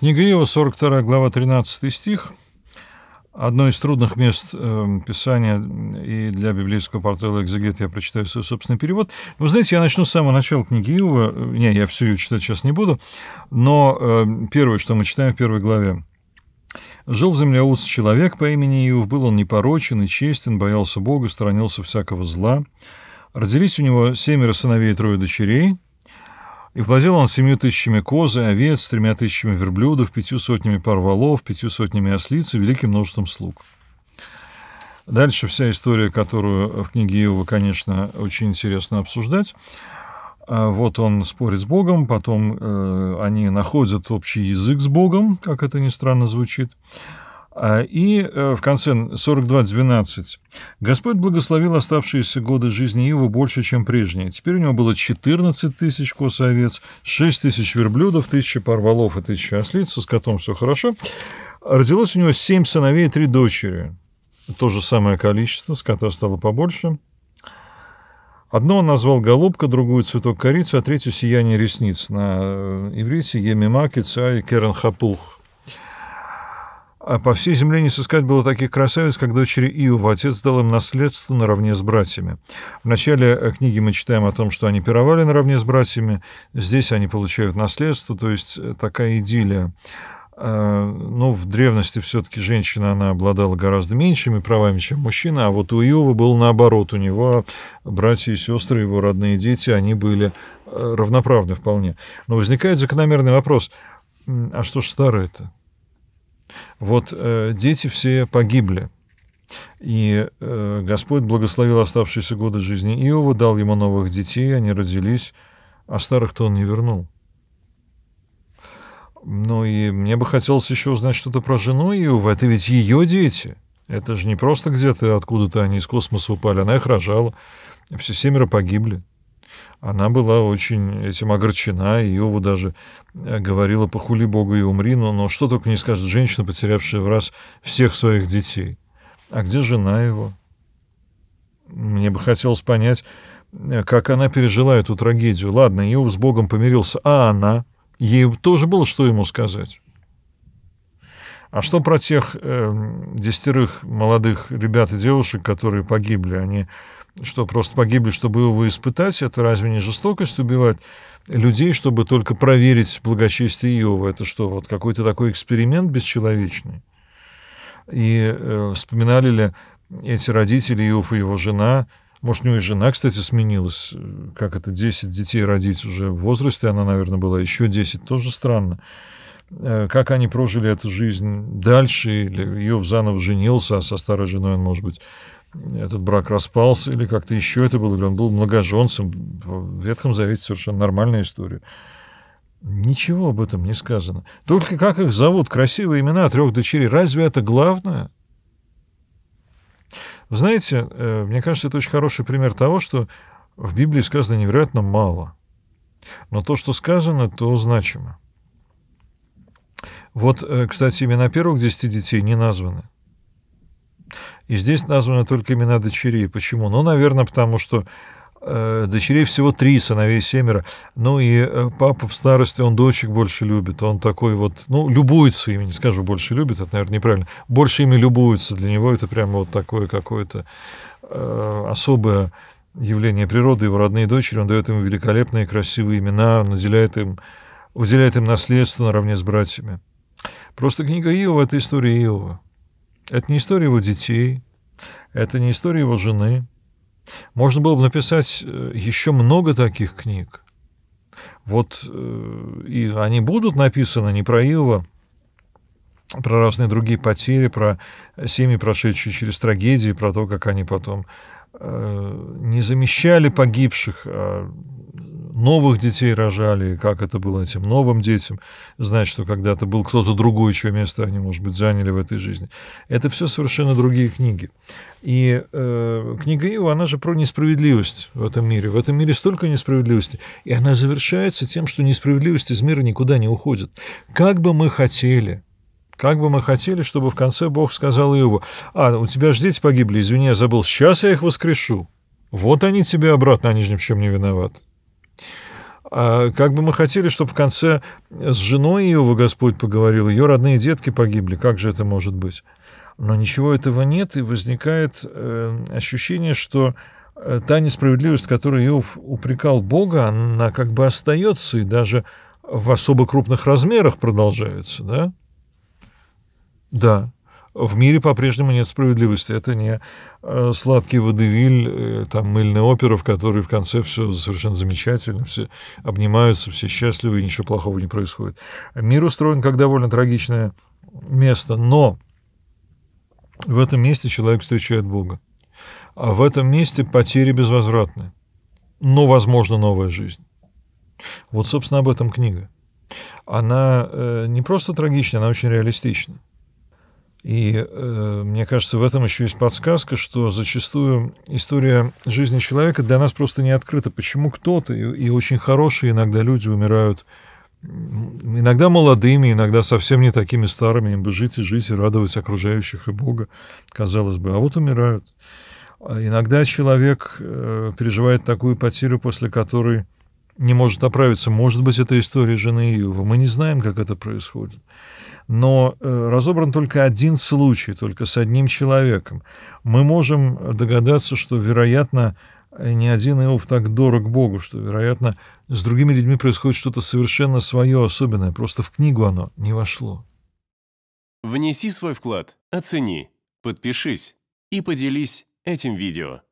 Книга Иова, 42 глава, 13 стих. Одно из трудных мест э, Писания и для библейского портала «Экзегет» я прочитаю свой собственный перевод. Вы знаете, я начну с самого начала книги Иова. Не, я всю ее читать сейчас не буду. Но э, первое, что мы читаем в первой главе. «Жил в земле Уц человек по имени Иов. Был он непорочен и честен, боялся Бога, сторонился всякого зла. Родились у него семеро сыновей и трое дочерей». И владел он семью тысячами коз и овец, тремя тысячами верблюдов, пятью сотнями пар валов, пятью сотнями ослиц и великим множеством слуг. Дальше вся история, которую в книге Иова, конечно, очень интересно обсуждать. А вот он спорит с Богом, потом э, они находят общий язык с Богом, как это ни странно звучит. А, и э, в конце 42.12. «Господь благословил оставшиеся годы жизни Ива больше, чем прежние. Теперь у него было 14 тысяч кос овец, 6 тысяч верблюдов, тысяча парвалов и тысяча ослиц. Со скотом все хорошо. Родилось у него 7 сыновей и 3 дочери. То же самое количество, скота стало побольше». Одно он назвал голубка, другую цветок корицы, а третью сияние ресниц. На э, иврите Емимаки, Цай и Керен Хапух – а по всей земле не сыскать было таких красавиц, как дочери Иова. Отец дал им наследство наравне с братьями. В начале э, книги мы читаем о том, что они пировали наравне с братьями. Здесь они получают наследство, то есть э, такая идиллия. А, Но ну, в древности все-таки женщина, она обладала гораздо меньшими правами, чем мужчина, а вот у Иова был наоборот. У него братья и сестры, его родные дети, они были э, равноправны вполне. Но возникает закономерный вопрос, а что ж старое-то? Вот э, дети все погибли. И э, Господь благословил оставшиеся годы жизни Иова, дал ему новых детей, они родились, а старых-то он не вернул. Ну и мне бы хотелось еще узнать что-то про жену Иова. Это ведь ее дети. Это же не просто где-то откуда-то они из космоса упали. Она их рожала. Все семеро погибли. Она была очень этим огорчена, и Иова даже э, говорила «похули Бога и умри», но, но что только не скажет женщина, потерявшая в раз всех своих детей. А где жена его? Мне бы хотелось понять, э, как она пережила эту трагедию. Ладно, Иов с Богом помирился, а она? Ей тоже было что ему сказать. А что про тех э, десятерых молодых ребят и девушек, которые погибли? Они что просто погибли, чтобы его испытать, это разве не жестокость убивать людей, чтобы только проверить благочестие Иова? Это что, вот какой-то такой эксперимент бесчеловечный? И э, вспоминали ли эти родители, Иов и его жена, может, у него и жена, кстати, сменилась, как это, 10 детей родить уже в возрасте, она, наверное, была еще 10, тоже странно э, как они прожили эту жизнь дальше, или Йов заново женился, а со старой женой он, может быть, этот брак распался или как-то еще это было, или он был многоженцем. В Ветхом Завете совершенно нормальная история. Ничего об этом не сказано. Только как их зовут, красивые имена трех дочерей, разве это главное? Вы знаете, э, мне кажется, это очень хороший пример того, что в Библии сказано невероятно мало. Но то, что сказано, то значимо. Вот, э, кстати, имена первых десяти детей не названы. И здесь названы только имена дочерей. Почему? Ну, наверное, потому что э, дочерей всего три, сыновей семеро. Ну и э, папа в старости, он дочек больше любит, он такой вот, ну, любуется ими, не скажу больше любит, это, наверное, неправильно, больше ими любуется, для него это прямо вот такое какое-то э, особое явление природы, его родные дочери, он дает им великолепные, красивые имена, наделяет им, выделяет им наследство наравне с братьями. Просто книга Иова — это история Иова. Это не история его детей, это не история его жены. Можно было бы написать э, еще много таких книг. Вот э, и они будут написаны не про Иова, про разные другие потери, про семьи, прошедшие через трагедии, про то, как они потом э, не замещали погибших, а новых детей рожали, как это было этим новым детям, знать, что когда-то был кто-то другой, чье место они, может быть, заняли в этой жизни. Это все совершенно другие книги. И э, книга Ива, она же про несправедливость в этом мире. В этом мире столько несправедливости. И она завершается тем, что несправедливость из мира никуда не уходит. Как бы мы хотели, как бы мы хотели, чтобы в конце Бог сказал Иову, «А, у тебя же дети погибли, извини, я забыл, сейчас я их воскрешу». Вот они тебе обратно, они же ни в чем не виноваты. А, как бы мы хотели, чтобы в конце с женой Иова Господь поговорил, ее родные детки погибли, как же это может быть? Но ничего этого нет, и возникает э, ощущение, что э, та несправедливость, которой Иов упрекал Бога, она как бы остается и даже в особо крупных размерах продолжается, да? Да, в мире по-прежнему нет справедливости. Это не э, сладкий водевиль, э, там мыльная опера, в которой в конце все совершенно замечательно, все обнимаются, все счастливы и ничего плохого не происходит. Мир устроен как довольно трагичное место, но в этом месте человек встречает Бога. А в этом месте потери безвозвратны, но, возможно, новая жизнь. Вот, собственно, об этом книга. Она э, не просто трагична, она очень реалистична. И э, мне кажется, в этом еще есть подсказка, что зачастую история жизни человека для нас просто не открыта. Почему кто-то, и, и очень хорошие иногда люди умирают, иногда молодыми, иногда совсем не такими старыми, им бы жить и жить, и радовать окружающих и Бога, казалось бы, а вот умирают. А иногда человек э, переживает такую потерю, после которой не может оправиться. Может быть, это история жены Иова. Мы не знаем, как это происходит но э, разобран только один случай, только с одним человеком. Мы можем догадаться, что, вероятно, э, ни один Иов так дорог Богу, что, вероятно, с другими людьми происходит что-то совершенно свое, особенное, просто в книгу оно не вошло. Внеси свой вклад, оцени, подпишись и поделись этим видео.